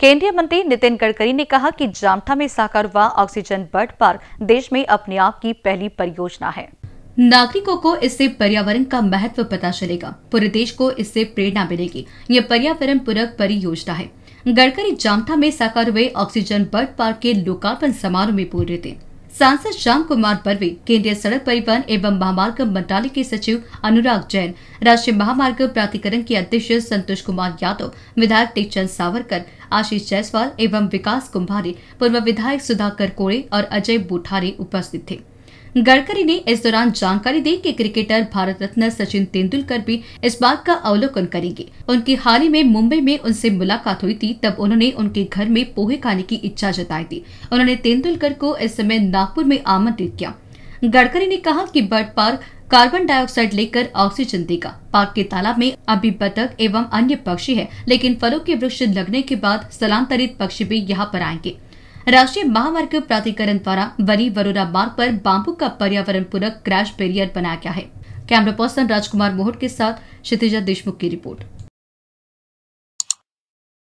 केंद्रीय मंत्री नितिन गडकरी ने कहा कि जामठा में साकार हुआ ऑक्सीजन बर्ड पार्क देश में अपने आप की पहली परियोजना है नागरिकों को इससे पर्यावरण का महत्व पता चलेगा पूरे देश को इससे प्रेरणा मिलेगी ये पर्यावरण पूरक परियोजना है गडकरी जामठा में साकार हुए ऑक्सीजन बर्ड पार्क के लोकार्पण समारोह में बोल रहे थे सांसद श्याम कुमार बर्वे केंद्रीय सड़क परिवहन एवं महामार्ग मंत्रालय के सचिव अनुराग जैन राष्ट्रीय महामार्ग प्राधिकरण के अध्यक्ष संतोष कुमार यादव विधायक टेकचंद सावरकर आशीष जायसवाल एवं विकास कुम्भारी पूर्व विधायक सुधाकर कोड़े और अजय बुठारे उपस्थित थे गडकरी ने इस दौरान जानकारी दी कि क्रिकेटर भारत रत्न सचिन तेंदुलकर भी इस बात का अवलोकन करेंगे उनकी हाल ही में मुंबई में उनसे मुलाकात हुई थी तब उन्होंने उनके घर में पोहे खाने की इच्छा जताई थी उन्होंने तेंदुलकर को इस समय नागपुर में आमंत्रित किया गडकरी ने कहा कि बर्ड पार्क कार्बन डाइऑक्साइड लेकर ऑक्सीजन देगा पार्क के तालाब में अभी बतख एवं अन्य पक्षी है लेकिन फलों के वृक्ष लगने के बाद स्थलांतरित पक्षी भी यहाँ पर आएंगे राष्ट्रीय महामार्ग प्राधिकरण द्वारा वरी वरोरा मार्ग पर बांबू का पर्यावरण पूरक क्रैश बैरियर बनाया गया है कैमरा पर्सन राजकुमार मोहट के साथ क्षितिजा देशमुख की रिपोर्ट